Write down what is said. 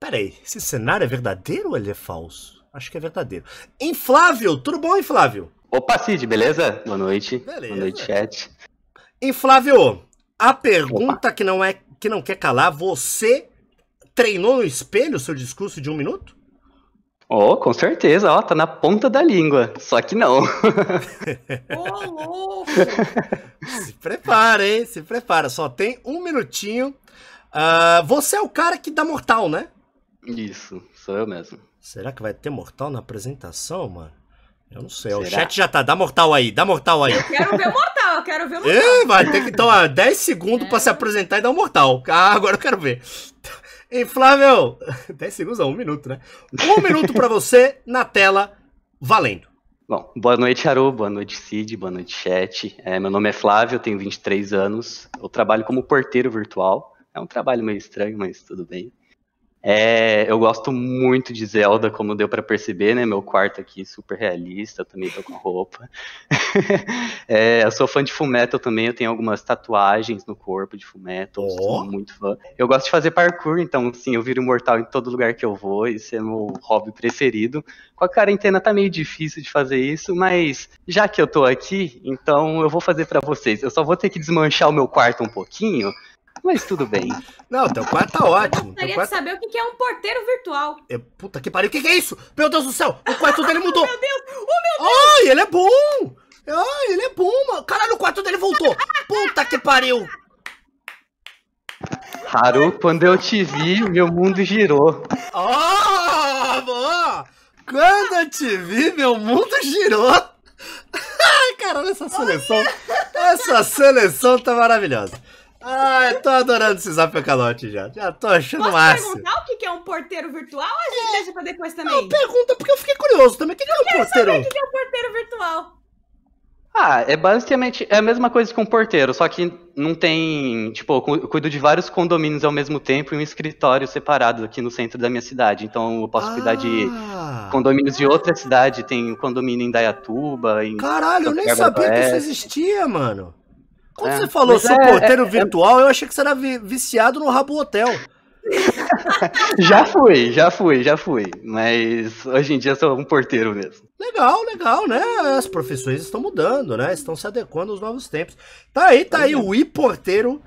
Peraí, esse cenário é verdadeiro ou ele é falso? Acho que é verdadeiro. Inflável, tudo bom, Inflável? Opa, Cid, beleza? Boa noite. Beleza. Boa noite, chat. Inflável, a pergunta Opa. que não é que não quer calar, você treinou no espelho o seu discurso de um minuto? Oh, com certeza, ó, tá na ponta da língua. Só que não. Ô, louco! se prepara, hein? Se prepara. Só tem um minutinho. Uh, você é o cara que dá mortal, né? Isso, sou eu mesmo. Será que vai ter mortal na apresentação, mano? Eu não sei. Será? O chat já tá. Dá mortal aí, dá mortal aí. Eu quero ver o mortal, eu quero ver o mortal. vai ter que tomar então, 10 segundos é. pra se apresentar e dar um mortal. Ah, agora eu quero ver. E Flávio, 10 segundos a é um minuto, né? Um minuto para você na tela, valendo. Bom, boa noite, Haru, boa noite, Cid, boa noite, chat. É, meu nome é Flávio, tenho 23 anos, eu trabalho como porteiro virtual. É um trabalho meio estranho, mas tudo bem. É, eu gosto muito de Zelda, como deu para perceber, né? Meu quarto aqui é super realista, também tô com roupa. é, eu sou fã de Fullmetal também, eu tenho algumas tatuagens no corpo de Fullmetal, oh. sou muito fã. Eu gosto de fazer parkour, então sim, eu viro mortal em todo lugar que eu vou, isso é meu hobby preferido. Com a quarentena tá meio difícil de fazer isso, mas já que eu tô aqui, então eu vou fazer para vocês. Eu só vou ter que desmanchar o meu quarto um pouquinho mas tudo bem. Não, teu quarto tá ótimo. Eu gostaria quarto... de saber o que é um porteiro virtual. É, puta que pariu, o que é isso? Meu Deus do céu, o quarto dele mudou. oh, meu Deus, oh, meu Deus. Ai, ele é bom. Ai, ele é bom, mano. Caralho, o quarto dele voltou. Puta que pariu. Haru, quando eu te vi, meu mundo girou. Oh, amor! Quando eu te vi, meu mundo girou. Caralho, essa seleção, essa seleção tá maravilhosa. Ah, eu tô adorando esse zap calote já. Já tô achando Posso massa. perguntar o que é um porteiro virtual ou a gente é. deixa pra depois também? Não, pergunta porque eu fiquei curioso também. O que, que é um porteiro? Saber o que é um porteiro virtual. Ah, é basicamente é a mesma coisa que um porteiro, só que não tem. Tipo, eu cuido de vários condomínios ao mesmo tempo e um escritório separado aqui no centro da minha cidade. Então eu posso ah. cuidar de ah. condomínios de outra cidade. Tem um condomínio em Dayatuba. Em Caralho, eu nem sabia que isso existia, mano. Quando é. você falou Mas é, suporteiro é, é, virtual, eu achei que você era viciado no rabo hotel. já fui, já fui, já fui. Mas hoje em dia sou um porteiro mesmo. Legal, legal, né? As profissões estão mudando, né? Estão se adequando aos novos tempos. Tá aí, tá aí o e-porteiro.